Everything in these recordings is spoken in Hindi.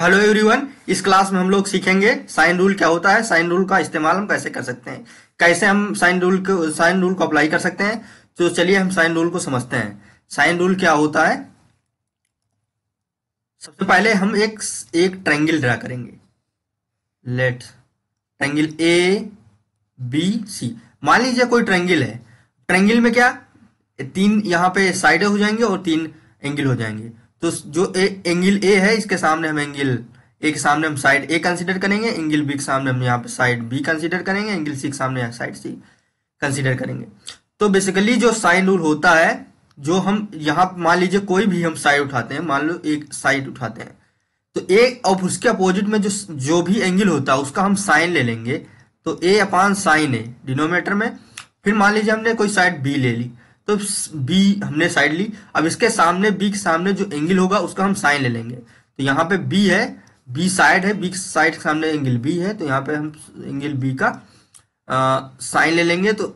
हेलो एवरीवन इस क्लास में हम लोग सीखेंगे साइन रूल क्या होता है साइन रूल का इस्तेमाल हम कैसे कर सकते हैं कैसे हम साइन रूल को साइन रूल को अप्लाई कर सकते हैं तो चलिए हम साइन रूल को समझते हैं साइन रूल क्या होता है सबसे पहले हम एक एक ट्रायंगल ड्रा करेंगे let triangle A B C मान लीजिए कोई ट्रायंगल है ट्रायंगल में क्या तीन यहाँ पे साइड हो जाएंगे और तीन एंगल हो जाएंगे तो जो ए, एंगल ए है इसके सामने हम एंगल ए के सामने हम साइड ए कंसीडर करेंगे एंगल बी के सामने हम यहाँ पे साइड बी कंसीडर करेंगे एंगल सी के सामने साइड सी कंसीडर करेंगे तो बेसिकली जो साइन रूल होता है जो हम यहाँ मान लीजिए कोई भी हम साइड उठाते हैं मान लो एक साइड उठाते हैं तो ए और उसके अपोजिट में जो जो भी एंगल होता है उसका हम साइन ले लेंगे तो ए अपान साइन ए डिनोमीटर में फिर मान लीजिए हमने कोई साइड बी ले ली तो बी हमने साइड ली अब इसके सामने बी के सामने जो एंगल होगा उसका हम साइन ले लेंगे तो यहाँ पे बी है बी साइड है बी साइड के सामने एंगल बी है तो यहाँ पे हम एंगल बी का साइन ले लेंगे तो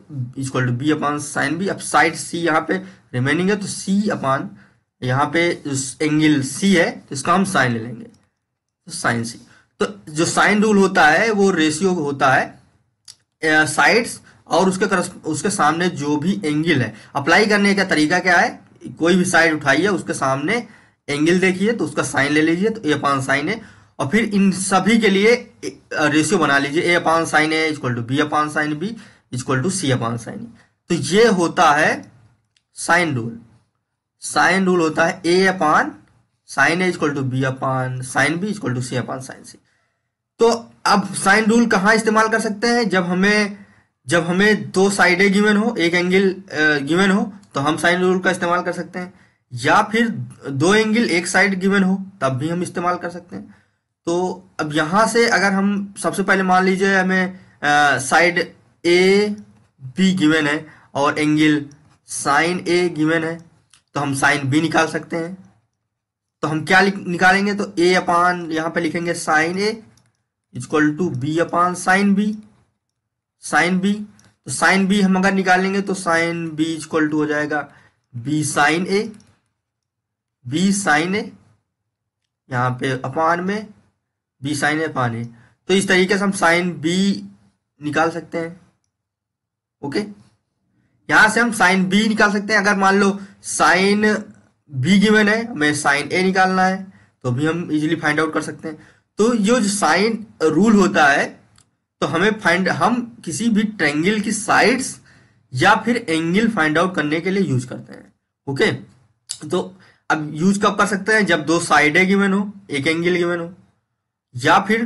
equal to B upon sine B अब साइड सी यहाँ पे रिमेनिंग है तो सी अपॉन यहाँ पे एंगल सी है तो इसका हम साइन ले लेंगे तो साइन सी तो जो साइन रूल होता है वो रेशियो होता है साइड्स uh, और उसके उसके सामने जो भी एंगल है अप्लाई करने का तरीका क्या है कोई भी साइड उठाइए उसके सामने एंगल देखिए तो उसका साइन ले लीजिए तो ए अपान साइन है और फिर इन सभी के लिए रेशियो बना लीजिए ए अपान साइन है equal to B upon sine B equal to C upon sine तो ये होता है साइन रूल साइन रूल होता है A upon sine A equal to B upon sine B equal to C upon sine C तो अब साइन रूल कहाँ इस्तेमाल कर सकते हैं जब हमें जब हमें दो साइडें गिवन हो एक एंगल गिवन हो तो हम साइन रूल का इस्तेमाल कर सकते हैं या फिर दो एंगल एक साइड गिवन हो तब भी हम इस्तेमाल कर सकते हैं तो अब यहाँ से अगर हम सबसे पहले मान लीजिए हमें साइड ए बी गिवन है और एंगल साइन ए गिवन है तो हम साइन बी निकाल सकते हैं तो हम क्या निकालेंगे तो ए अपान यहाँ पे लिखेंगे sine A equal to B upon sine B sine B तो साइन बी हम अगर निकालेंगे तो साइन बी इक्वल टू हो जाएगा B sine A B sine A यहाँ पे अपान में बी साइन ए अपान ए तो इस तरीके से हम साइन बी निकाल सकते हैं ओके यहां से हम साइन बी निकाल सकते हैं अगर मान लो साइन बी गिवन है हमें साइन ए निकालना है तो भी हम इजिली फाइंड आउट कर सकते हैं तो ये जो साइन रूल होता है तो हमें फाइंड हम किसी भी ट्रेंगल की साइड्स या फिर एंगल फाइंड आउट करने के लिए यूज करते हैं ओके तो अब यूज कब कर सकते हैं जब दो साइड है गिवन हो एक एंगल गिवन हो या फिर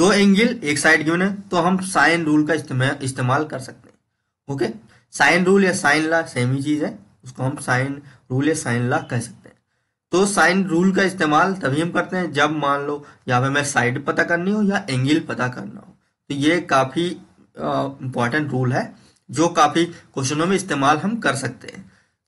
दो एंगल एक साइड गिवन है तो हम साइन रूल का इस्तेमाल कर सकते हैं ओके साइन रूल या साइन ला सेम ही चीज है उसको हम साइन रूल या साइन ला कह सकते हैं तो साइन रूल का इस्तेमाल तभी हम करते हैं जब मान लो या फिर मैं साइड पता करनी हो या एंगल पता करना हो तो ये काफ़ी इंपॉर्टेंट रूल है जो काफ़ी क्वेश्चनों में इस्तेमाल हम कर सकते हैं